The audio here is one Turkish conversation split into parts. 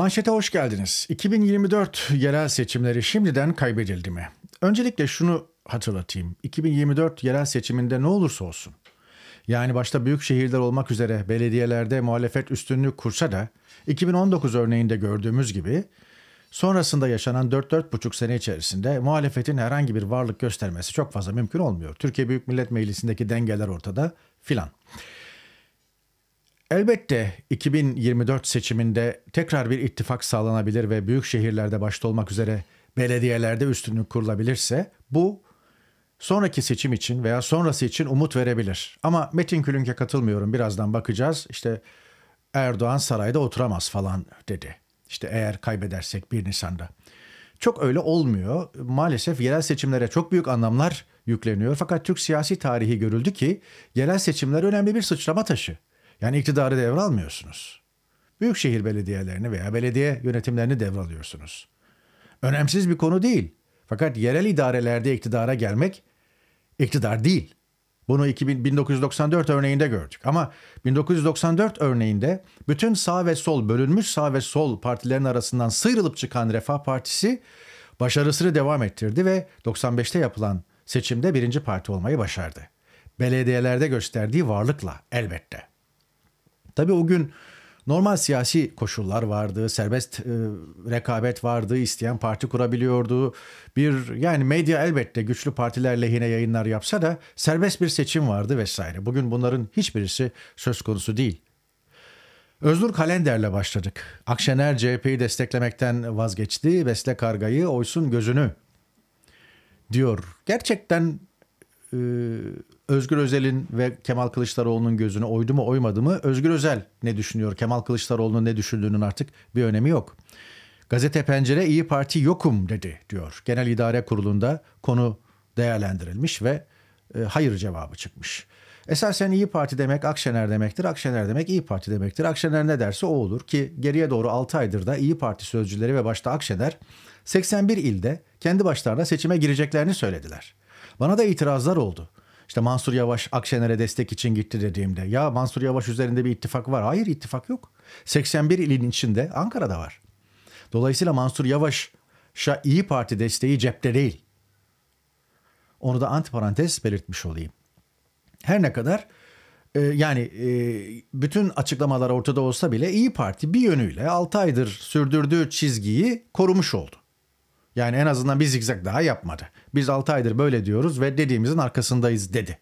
Manşete hoş geldiniz. 2024 yerel seçimleri şimdiden kaybedildi mi? Öncelikle şunu hatırlatayım. 2024 yerel seçiminde ne olursa olsun. Yani başta büyük şehirler olmak üzere belediyelerde muhalefet üstünlüğü kursa da 2019 örneğinde gördüğümüz gibi sonrasında yaşanan 4-4,5 sene içerisinde muhalefetin herhangi bir varlık göstermesi çok fazla mümkün olmuyor. Türkiye Büyük Millet Meclisi'ndeki dengeler ortada filan. Elbette 2024 seçiminde tekrar bir ittifak sağlanabilir ve büyük şehirlerde başta olmak üzere belediyelerde üstünlük kurulabilirse bu sonraki seçim için veya sonrası için umut verebilir. Ama Metin Külünk'e katılmıyorum. Birazdan bakacağız. İşte Erdoğan sarayda oturamaz falan dedi. İşte eğer kaybedersek 1 Nisan'da. Çok öyle olmuyor. Maalesef yerel seçimlere çok büyük anlamlar yükleniyor. Fakat Türk siyasi tarihi görüldü ki yerel seçimler önemli bir sıçrama taşı. Yani iktidarı devralmıyorsunuz. Büyükşehir belediyelerini veya belediye yönetimlerini devralıyorsunuz. Önemsiz bir konu değil. Fakat yerel idarelerde iktidara gelmek iktidar değil. Bunu 2000, 1994 örneğinde gördük. Ama 1994 örneğinde bütün sağ ve sol bölünmüş sağ ve sol partilerin arasından sıyrılıp çıkan Refah Partisi başarısını devam ettirdi ve 95'te yapılan seçimde birinci parti olmayı başardı. Belediyelerde gösterdiği varlıkla elbette. Tabii o gün normal siyasi koşullar vardı, serbest e, rekabet vardı, isteyen parti kurabiliyordu. Bir yani medya elbette güçlü partiler lehine yayınlar yapsa da serbest bir seçim vardı vesaire. Bugün bunların hiçbirisi söz konusu değil. Özgür Kalender'le başladık. Akşener CHP'yi desteklemekten vazgeçti. Besle Karga'yı oysun gözünü diyor. Gerçekten e, Özgür Özel'in ve Kemal Kılıçdaroğlu'nun gözüne oydu mu oymadı mı? Özgür Özel ne düşünüyor? Kemal Kılıçdaroğlu'nun ne düşündüğünün artık bir önemi yok. Gazete Pencere İyi Parti yokum dedi diyor. Genel İdare Kurulu'nda konu değerlendirilmiş ve e, hayır cevabı çıkmış. Esasen İyi Parti demek Akşener demektir. Akşener demek İyi Parti demektir. Akşener ne derse o olur ki geriye doğru 6 aydır da İyi Parti sözcüleri ve başta Akşener 81 ilde kendi başlarına seçime gireceklerini söylediler. Bana da itirazlar oldu işte Mansur Yavaş Akşener'e destek için gitti dediğimde ya Mansur Yavaş üzerinde bir ittifak var. Hayır ittifak yok. 81 ilin içinde Ankara'da var. Dolayısıyla Mansur Yavaş'a İyi Parti desteği cepte değil. Onu da antiparantez belirtmiş olayım. Her ne kadar e, yani e, bütün açıklamalar ortada olsa bile İyi Parti bir yönüyle 6 aydır sürdürdüğü çizgiyi korumuş oldu. Yani en azından bir zigzag daha yapmadı. Biz 6 aydır böyle diyoruz ve dediğimizin arkasındayız dedi.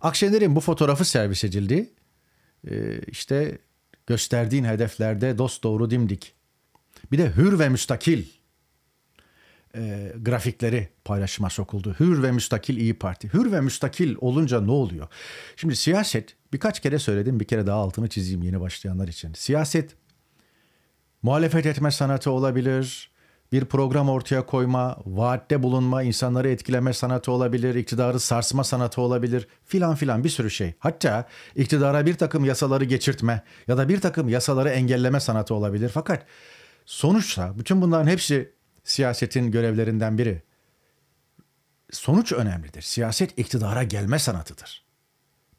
Akşener'in bu fotoğrafı servis edildi. Ee, işte gösterdiğin hedeflerde dost doğru dimdik. Bir de hür ve müstakil e, grafikleri paylaşıma sokuldu. Hür ve müstakil İyi Parti. Hür ve müstakil olunca ne oluyor? Şimdi siyaset birkaç kere söyledim bir kere daha altını çizeyim yeni başlayanlar için. Siyaset muhalefet etme sanatı olabilir, bir program ortaya koyma, vaatte bulunma, insanları etkileme sanatı olabilir, iktidarı sarsma sanatı olabilir filan filan bir sürü şey. Hatta iktidara bir takım yasaları geçirtme ya da bir takım yasaları engelleme sanatı olabilir. Fakat sonuçta bütün bunların hepsi siyasetin görevlerinden biri. Sonuç önemlidir. Siyaset iktidara gelme sanatıdır.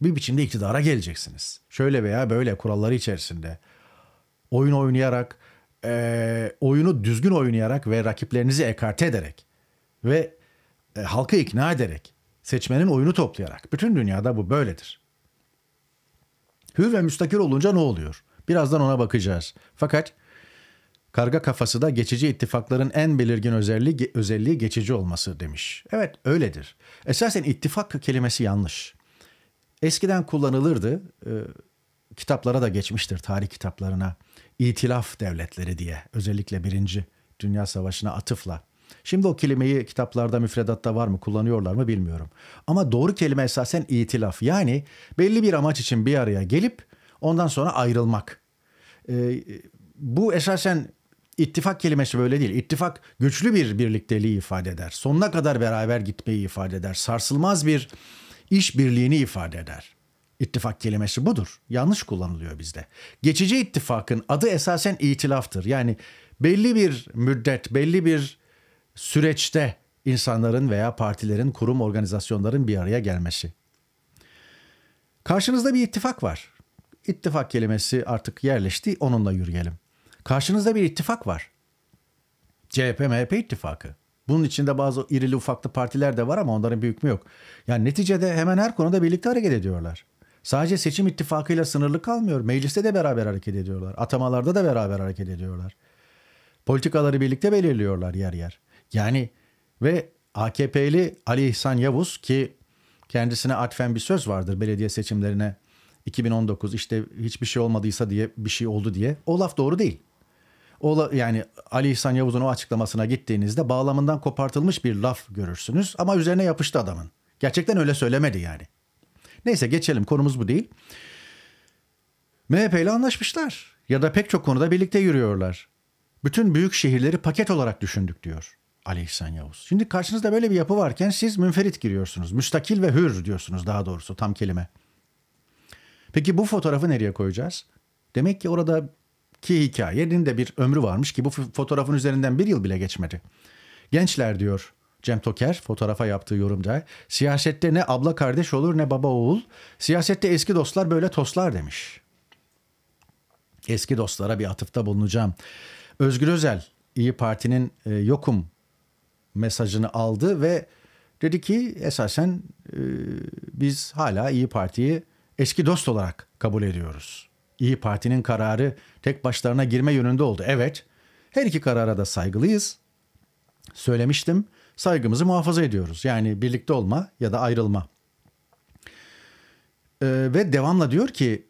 Bir biçimde iktidara geleceksiniz. Şöyle veya böyle kuralları içerisinde. Oyun oynayarak, e, oyunu düzgün oynayarak ve rakiplerinizi ekarte ederek ve e, halkı ikna ederek seçmenin oyunu toplayarak. Bütün dünyada bu böyledir. Hür ve müstakil olunca ne oluyor? Birazdan ona bakacağız. Fakat karga kafası da geçici ittifakların en belirgin özelliği, özelliği geçici olması demiş. Evet öyledir. Esasen ittifak kelimesi yanlış. Eskiden kullanılırdı. E, kitaplara da geçmiştir tarih kitaplarına. İtilaf devletleri diye özellikle birinci Dünya Savaşı'na atıfla. Şimdi o kelimeyi kitaplarda müfredatta var mı kullanıyorlar mı bilmiyorum. Ama doğru kelime esasen itilaf. Yani belli bir amaç için bir araya gelip ondan sonra ayrılmak. Ee, bu esasen ittifak kelimesi böyle değil. İttifak güçlü bir birlikteliği ifade eder. Sonuna kadar beraber gitmeyi ifade eder. Sarsılmaz bir iş birliğini ifade eder. İttifak kelimesi budur. Yanlış kullanılıyor bizde. Geçici ittifakın adı esasen itilaftır. Yani belli bir müddet, belli bir süreçte insanların veya partilerin, kurum, organizasyonların bir araya gelmesi. Karşınızda bir ittifak var. İttifak kelimesi artık yerleşti, onunla yürüyelim. Karşınızda bir ittifak var. CHP-MHP ittifakı. Bunun içinde bazı irili ufaklı partiler de var ama onların bir hükmü yok. Yani neticede hemen her konuda birlikte hareket ediyorlar. Sadece seçim ittifakıyla sınırlı kalmıyor. Mecliste de beraber hareket ediyorlar. Atamalarda da beraber hareket ediyorlar. Politikaları birlikte belirliyorlar yer yer. Yani ve AKP'li Ali İhsan Yavuz ki kendisine atfen bir söz vardır belediye seçimlerine 2019 işte hiçbir şey olmadıysa diye bir şey oldu diye. O laf doğru değil. O, yani Ali İhsan Yavuz'un o açıklamasına gittiğinizde bağlamından kopartılmış bir laf görürsünüz ama üzerine yapıştı adamın. Gerçekten öyle söylemedi yani. Neyse geçelim konumuz bu değil. MHP ile anlaşmışlar ya da pek çok konuda birlikte yürüyorlar. Bütün büyük şehirleri paket olarak düşündük diyor Ali İhsan Yavuz. Şimdi karşınızda böyle bir yapı varken siz münferit giriyorsunuz. Müstakil ve hür diyorsunuz daha doğrusu tam kelime. Peki bu fotoğrafı nereye koyacağız? Demek ki orada ki hikayenin de bir ömrü varmış ki bu fotoğrafın üzerinden bir yıl bile geçmedi. Gençler diyor Cem Toker fotoğrafa yaptığı yorumda. Siyasette ne abla kardeş olur ne baba oğul. Siyasette eski dostlar böyle toslar demiş. Eski dostlara bir atıfta bulunacağım. Özgür Özel İyi Parti'nin e, yokum mesajını aldı ve dedi ki esasen e, biz hala İyi Parti'yi eski dost olarak kabul ediyoruz. İyi Parti'nin kararı tek başlarına girme yönünde oldu. Evet. Her iki karara da saygılıyız. Söylemiştim saygımızı muhafaza ediyoruz. Yani birlikte olma ya da ayrılma. Ee, ve devamla diyor ki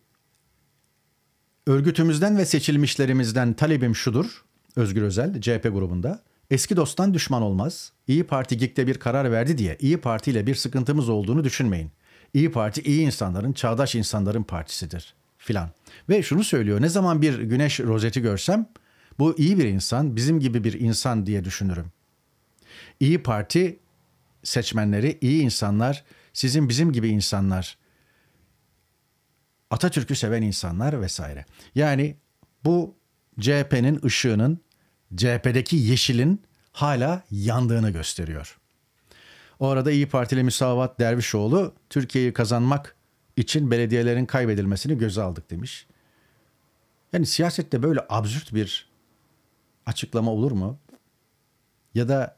örgütümüzden ve seçilmişlerimizden talebim şudur. Özgür Özel CHP grubunda. Eski dosttan düşman olmaz. İyi Parti GİK'te bir karar verdi diye İyi Parti ile bir sıkıntımız olduğunu düşünmeyin. İyi Parti iyi insanların, çağdaş insanların partisidir filan. Ve şunu söylüyor. Ne zaman bir güneş rozeti görsem bu iyi bir insan, bizim gibi bir insan diye düşünürüm. İyi Parti seçmenleri, iyi insanlar, sizin bizim gibi insanlar, Atatürk'ü seven insanlar vesaire. Yani bu CHP'nin ışığının, CHP'deki yeşilin hala yandığını gösteriyor. O arada İyi Partili Müsavat Dervişoğlu Türkiye'yi kazanmak için belediyelerin kaybedilmesini göze aldık demiş. Yani siyasette böyle absürt bir açıklama olur mu? Ya da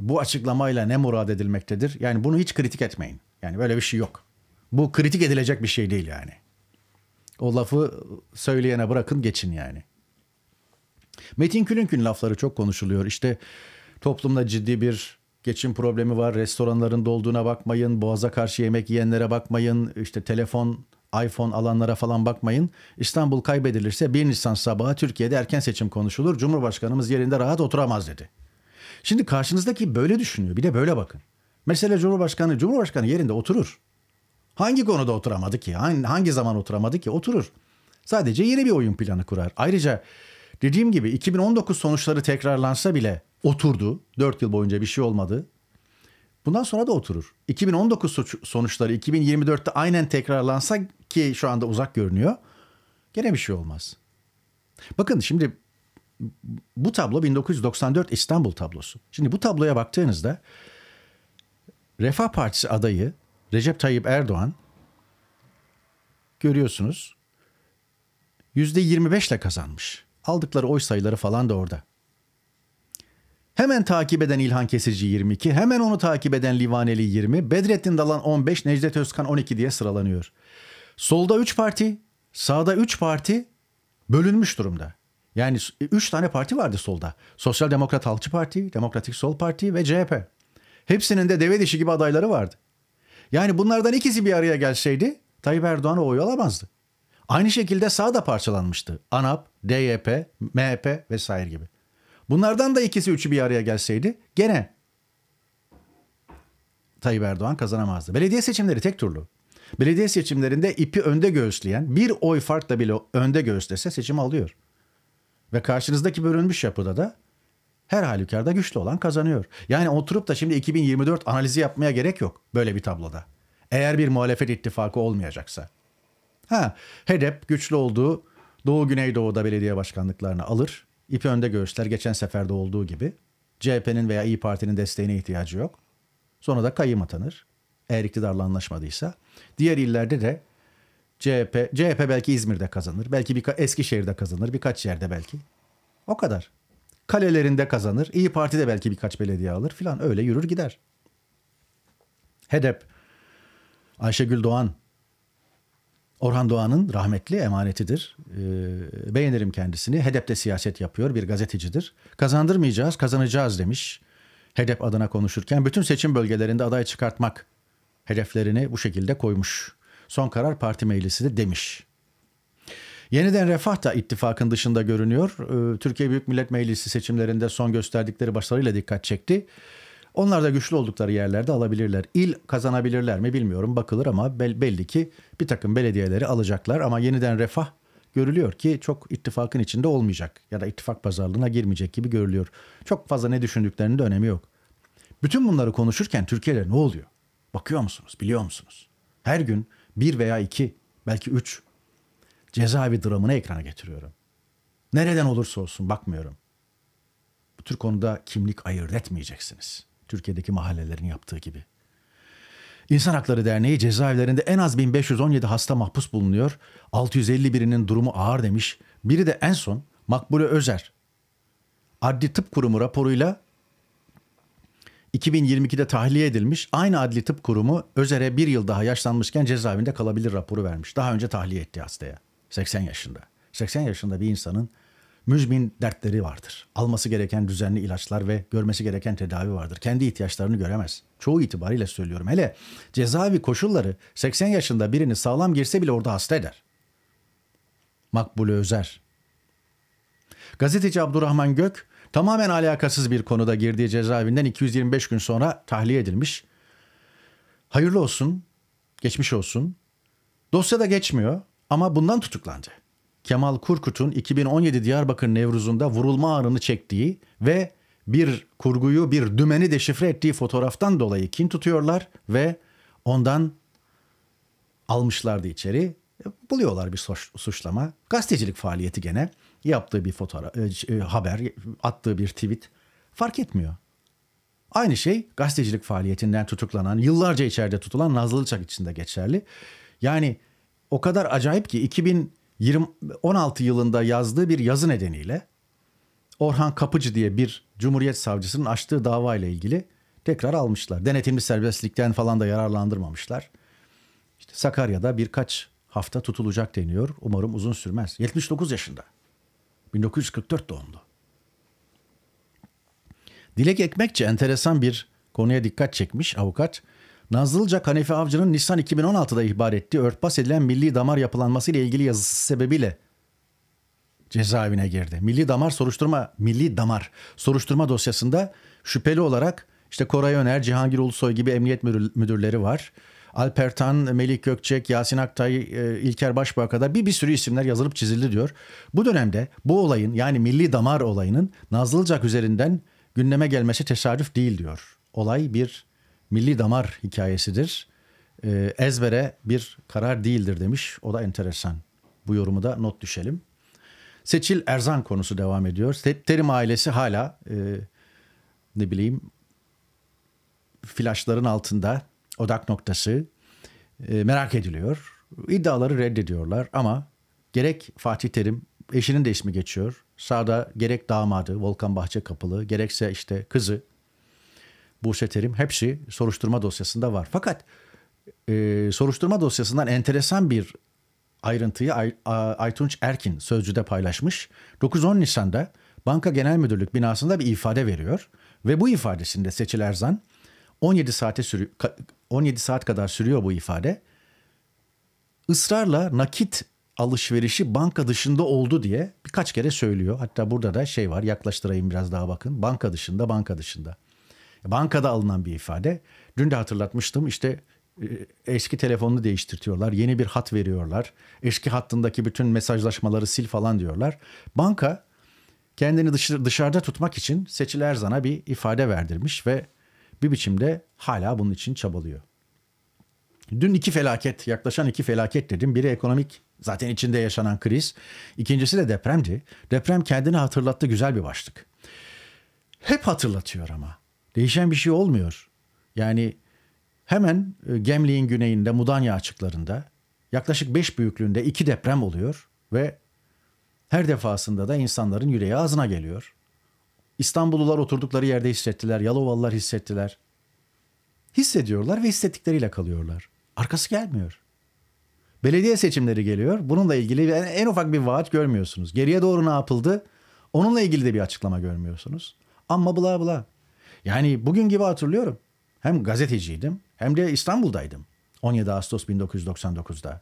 bu açıklamayla ne murad edilmektedir? Yani bunu hiç kritik etmeyin. Yani böyle bir şey yok. Bu kritik edilecek bir şey değil yani. O lafı söyleyene bırakın geçin yani. Metin Külünk'ün lafları çok konuşuluyor. İşte toplumda ciddi bir geçim problemi var. Restoranların dolduğuna bakmayın. Boğaza karşı yemek yiyenlere bakmayın. İşte telefon, iPhone alanlara falan bakmayın. İstanbul kaybedilirse 1 Nisan sabahı Türkiye'de erken seçim konuşulur. Cumhurbaşkanımız yerinde rahat oturamaz dedi. Şimdi karşınızdaki böyle düşünüyor. Bir de böyle bakın. Mesela Cumhurbaşkanı, Cumhurbaşkanı yerinde oturur. Hangi konuda oturamadı ki? Hangi zaman oturamadı ki? Oturur. Sadece yeni bir oyun planı kurar. Ayrıca dediğim gibi 2019 sonuçları tekrarlansa bile oturdu. 4 yıl boyunca bir şey olmadı. Bundan sonra da oturur. 2019 sonuçları 2024'te aynen tekrarlansa ki şu anda uzak görünüyor. Gene bir şey olmaz. Bakın şimdi bu tablo 1994 İstanbul tablosu. Şimdi bu tabloya baktığınızda Refah Partisi adayı Recep Tayyip Erdoğan görüyorsunuz %25 ile kazanmış. Aldıkları oy sayıları falan da orada. Hemen takip eden İlhan Kesici 22, hemen onu takip eden Livaneli 20, Bedrettin Dalan 15, Necdet Özkan 12 diye sıralanıyor. Solda 3 parti, sağda 3 parti bölünmüş durumda. Yani e, üç tane parti vardı solda. Sosyal Demokrat Halkçı Parti, Demokratik Sol Parti ve CHP. Hepsinin de deve dişi gibi adayları vardı. Yani bunlardan ikisi bir araya gelseydi Tayyip Erdoğan oy alamazdı. Aynı şekilde sağ da parçalanmıştı. ANAP, DYP, MHP vesaire gibi. Bunlardan da ikisi üçü bir araya gelseydi gene Tayyip Erdoğan kazanamazdı. Belediye seçimleri tek turlu. Belediye seçimlerinde ipi önde göğüsleyen bir oy farkla bile önde göğüslese seçim alıyor. Ve karşınızdaki bölünmüş yapıda da her halükarda güçlü olan kazanıyor. Yani oturup da şimdi 2024 analizi yapmaya gerek yok böyle bir tabloda. Eğer bir muhalefet ittifakı olmayacaksa. Ha, HEDEP güçlü olduğu Doğu Güneydoğu'da belediye başkanlıklarını alır. İpi önde göğüsler geçen seferde olduğu gibi. CHP'nin veya İyi Parti'nin desteğine ihtiyacı yok. Sonra da kayyım atanır. Eğer iktidarla anlaşmadıysa. Diğer illerde de CHP, CHP belki İzmir'de kazanır. Belki bir Eskişehir'de kazanır. Birkaç yerde belki. O kadar. Kalelerinde kazanır. İyi Parti de belki birkaç belediye alır filan. Öyle yürür gider. HEDEP, Ayşegül Doğan, Orhan Doğan'ın rahmetli emanetidir. E, beğenirim kendisini. HEDEP de siyaset yapıyor. Bir gazetecidir. Kazandırmayacağız, kazanacağız demiş. HEDEP adına konuşurken bütün seçim bölgelerinde aday çıkartmak hedeflerini bu şekilde koymuş. Son karar parti meclisi de demiş. Yeniden Refah da ittifakın dışında görünüyor. Ee, Türkiye Büyük Millet Meclisi seçimlerinde son gösterdikleri başarıyla dikkat çekti. Onlar da güçlü oldukları yerlerde alabilirler. İl kazanabilirler mi bilmiyorum bakılır ama belli ki bir takım belediyeleri alacaklar. Ama yeniden Refah görülüyor ki çok ittifakın içinde olmayacak ya da ittifak pazarlığına girmeyecek gibi görülüyor. Çok fazla ne düşündüklerinin de önemi yok. Bütün bunları konuşurken Türkiye'de ne oluyor? Bakıyor musunuz, biliyor musunuz? Her gün bir veya iki belki üç cezaevi dramını ekrana getiriyorum. Nereden olursa olsun bakmıyorum. Bu tür konuda kimlik ayırt etmeyeceksiniz. Türkiye'deki mahallelerin yaptığı gibi. İnsan Hakları Derneği cezaevlerinde en az 1517 hasta mahpus bulunuyor. 651'inin durumu ağır demiş. Biri de en son Makbule Özer. Adli Tıp Kurumu raporuyla 2022'de tahliye edilmiş aynı adli tıp kurumu Özer'e bir yıl daha yaşlanmışken cezaevinde kalabilir raporu vermiş. Daha önce tahliye etti hastaya 80 yaşında. 80 yaşında bir insanın müzmin dertleri vardır. Alması gereken düzenli ilaçlar ve görmesi gereken tedavi vardır. Kendi ihtiyaçlarını göremez. Çoğu itibariyle söylüyorum. Hele cezaevi koşulları 80 yaşında birini sağlam girse bile orada hasta eder. Makbule Özer. Gazeteci Abdurrahman Gök Tamamen alakasız bir konuda girdiği cezaevinden 225 gün sonra tahliye edilmiş. Hayırlı olsun, geçmiş olsun. Dosyada geçmiyor ama bundan tutuklandı. Kemal Kurkut'un 2017 Diyarbakır Nevruz'unda vurulma ağrını çektiği ve bir kurguyu, bir dümeni deşifre ettiği fotoğraftan dolayı kin tutuyorlar ve ondan almışlardı içeri. E, buluyorlar bir suçlama. Gazetecilik faaliyeti gene yaptığı bir fotoğraf, e, e, haber, attığı bir tweet fark etmiyor. Aynı şey gazetecilik faaliyetinden tutuklanan, yıllarca içeride tutulan Nazlı Çak için de geçerli. Yani o kadar acayip ki 2016 yılında yazdığı bir yazı nedeniyle Orhan Kapıcı diye bir Cumhuriyet Savcısının açtığı dava ile ilgili tekrar almışlar. Denetimli serbestlikten falan da yararlandırmamışlar. İşte Sakarya'da birkaç hafta tutulacak deniyor. Umarım uzun sürmez. 79 yaşında. 1944 doğumlu. Dilek Ekmekçi enteresan bir konuya dikkat çekmiş avukat. Nazlıca Hanefi Avcı'nın Nisan 2016'da ihbar ettiği örtbas edilen milli damar yapılanması ile ilgili yazısı sebebiyle cezaevine girdi. Milli damar soruşturma, milli damar soruşturma dosyasında şüpheli olarak işte Koray Öner, Cihangir Ulusoy gibi emniyet müdürleri var. Alpertan, Melik Gökçek, Yasin Aktay, e, İlker Başbuğ'a kadar bir bir sürü isimler yazılıp çizildi diyor. Bu dönemde bu olayın yani milli damar olayının nazlıcak üzerinden gündeme gelmesi tesadüf değil diyor. Olay bir milli damar hikayesidir. E, ezbere bir karar değildir demiş. O da enteresan. Bu yorumu da not düşelim. Seçil Erzan konusu devam ediyor. Terim ailesi hala e, ne bileyim flaşların altında odak noktası e, merak ediliyor. İddiaları reddediyorlar ama gerek Fatih Terim eşinin de ismi geçiyor. Sağda gerek damadı Volkan Bahçe Kapılı gerekse işte kızı Buse Terim hepsi soruşturma dosyasında var. Fakat e, soruşturma dosyasından enteresan bir ayrıntıyı Ay, Aytunç Erkin Sözcü'de paylaşmış. 9-10 Nisan'da Banka Genel Müdürlük binasında bir ifade veriyor ve bu ifadesinde Seçil Erzan 17 saate sürü 17 saat kadar sürüyor bu ifade. Israrla nakit alışverişi banka dışında oldu diye birkaç kere söylüyor. Hatta burada da şey var yaklaştırayım biraz daha bakın. Banka dışında, banka dışında. Bankada alınan bir ifade. Dün de hatırlatmıştım işte e, eski telefonunu değiştirtiyorlar. Yeni bir hat veriyorlar. Eski hattındaki bütün mesajlaşmaları sil falan diyorlar. Banka kendini dışarıda tutmak için Seçil Erzan'a bir ifade verdirmiş ve bir biçimde hala bunun için çabalıyor. Dün iki felaket, yaklaşan iki felaket dedim. Biri ekonomik, zaten içinde yaşanan kriz. İkincisi de depremdi. Deprem kendini hatırlattı, güzel bir başlık. Hep hatırlatıyor ama. Değişen bir şey olmuyor. Yani hemen e, Gemli'nin güneyinde, Mudanya açıklarında yaklaşık 5 büyüklüğünde iki deprem oluyor ve her defasında da insanların yüreği ağzına geliyor. İstanbullular oturdukları yerde hissettiler. Yalovalılar hissettiler. Hissediyorlar ve hissettikleriyle kalıyorlar. Arkası gelmiyor. Belediye seçimleri geliyor. Bununla ilgili en ufak bir vaat görmüyorsunuz. Geriye doğru ne yapıldı? Onunla ilgili de bir açıklama görmüyorsunuz. Ama bula bula. Yani bugün gibi hatırlıyorum. Hem gazeteciydim hem de İstanbul'daydım. 17 Ağustos 1999'da.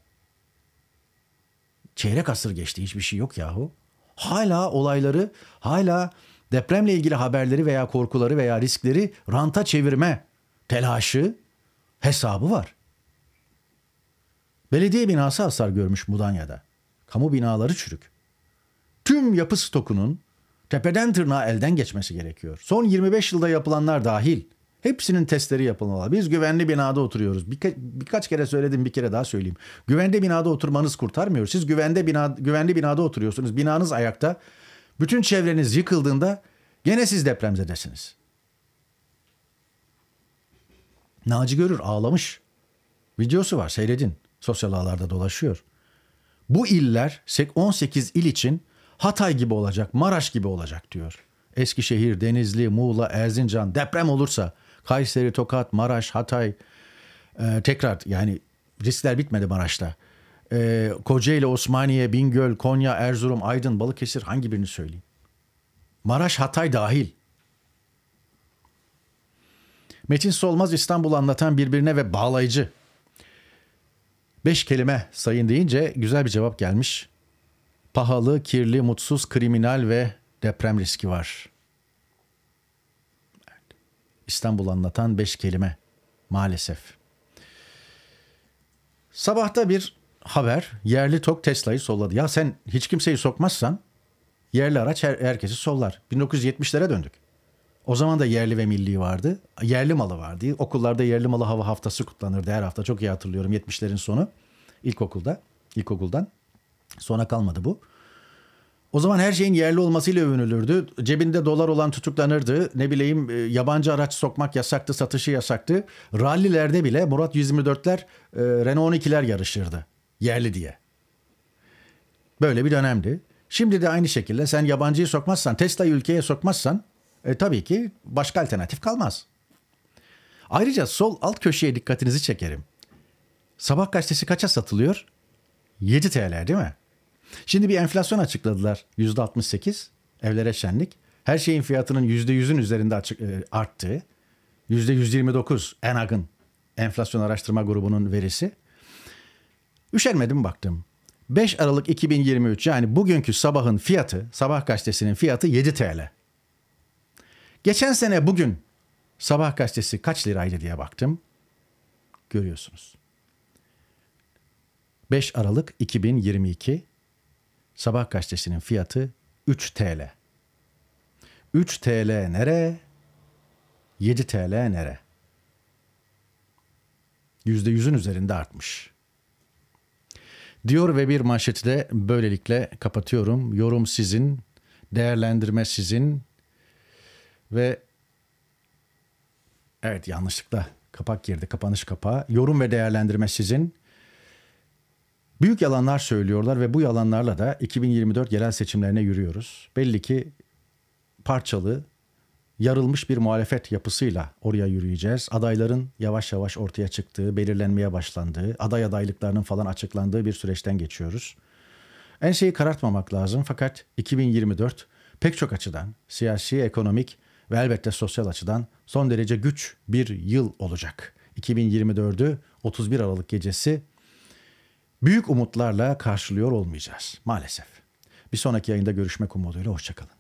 Çeyrek asır geçti hiçbir şey yok yahu. Hala olayları, hala depremle ilgili haberleri veya korkuları veya riskleri ranta çevirme telaşı hesabı var. Belediye binası hasar görmüş Mudanya'da. Kamu binaları çürük. Tüm yapı stokunun tepeden tırnağa elden geçmesi gerekiyor. Son 25 yılda yapılanlar dahil. Hepsinin testleri yapılmalı. Biz güvenli binada oturuyoruz. Birka- birkaç kere söyledim, bir kere daha söyleyeyim. Güvende binada oturmanız kurtarmıyor. Siz güvende bina güvenli binada oturuyorsunuz. Binanız ayakta. Bütün çevreniz yıkıldığında gene siz depremzedesiniz. Naci Görür ağlamış. Videosu var seyredin. Sosyal ağlarda dolaşıyor. Bu iller 18 il için Hatay gibi olacak, Maraş gibi olacak diyor. Eskişehir, Denizli, Muğla, Erzincan deprem olursa Kayseri, Tokat, Maraş, Hatay e, tekrar yani riskler bitmedi Maraş'ta e, Kocaeli, Osmaniye, Bingöl, Konya, Erzurum, Aydın, Balıkesir hangi birini söyleyeyim? Maraş, Hatay dahil. Metin Solmaz İstanbul anlatan birbirine ve bağlayıcı. Beş kelime sayın deyince güzel bir cevap gelmiş. Pahalı, kirli, mutsuz, kriminal ve deprem riski var. İstanbul anlatan beş kelime maalesef. Sabahta bir haber yerli tok Tesla'yı solladı. Ya sen hiç kimseyi sokmazsan yerli araç her, herkesi sollar. 1970'lere döndük. O zaman da yerli ve milli vardı. Yerli malı vardı. Okullarda yerli malı hava haftası kutlanırdı her hafta. Çok iyi hatırlıyorum 70'lerin sonu. İlkokulda. İlkokuldan. sona kalmadı bu. O zaman her şeyin yerli olmasıyla övünülürdü. Cebinde dolar olan tutuklanırdı. Ne bileyim e, yabancı araç sokmak yasaktı, satışı yasaktı. Rallilerde bile Murat 124'ler, e, Renault 12'ler yarışırdı. Yerli diye. Böyle bir dönemdi. Şimdi de aynı şekilde sen yabancıyı sokmazsan, Tesla'yı ülkeye sokmazsan e, tabii ki başka alternatif kalmaz. Ayrıca sol alt köşeye dikkatinizi çekerim. Sabah gazetesi kaça satılıyor? 7 TL değil mi? Şimdi bir enflasyon açıkladılar. %68 evlere şenlik. Her şeyin fiyatının %100'ün üzerinde açık, e, arttığı. %129 ENAG'ın enflasyon araştırma grubunun verisi. Üşenmedim baktım. 5 Aralık 2023 yani bugünkü sabahın fiyatı, sabah gazetesinin fiyatı 7 TL. Geçen sene bugün sabah gazetesi kaç liraydı diye baktım. Görüyorsunuz. 5 Aralık 2022 sabah gazetesinin fiyatı 3 TL. 3 TL nere? 7 TL nere? %100'ün üzerinde artmış diyor ve bir manşeti de böylelikle kapatıyorum. Yorum sizin, değerlendirme sizin ve evet yanlışlıkla kapak girdi, kapanış kapağı. Yorum ve değerlendirme sizin. Büyük yalanlar söylüyorlar ve bu yalanlarla da 2024 yerel seçimlerine yürüyoruz. Belli ki parçalı, yarılmış bir muhalefet yapısıyla oraya yürüyeceğiz. Adayların yavaş yavaş ortaya çıktığı, belirlenmeye başlandığı, aday adaylıklarının falan açıklandığı bir süreçten geçiyoruz. En şeyi karartmamak lazım fakat 2024 pek çok açıdan siyasi, ekonomik ve elbette sosyal açıdan son derece güç bir yıl olacak. 2024'ü 31 Aralık gecesi büyük umutlarla karşılıyor olmayacağız maalesef. Bir sonraki yayında görüşmek umuduyla hoşçakalın.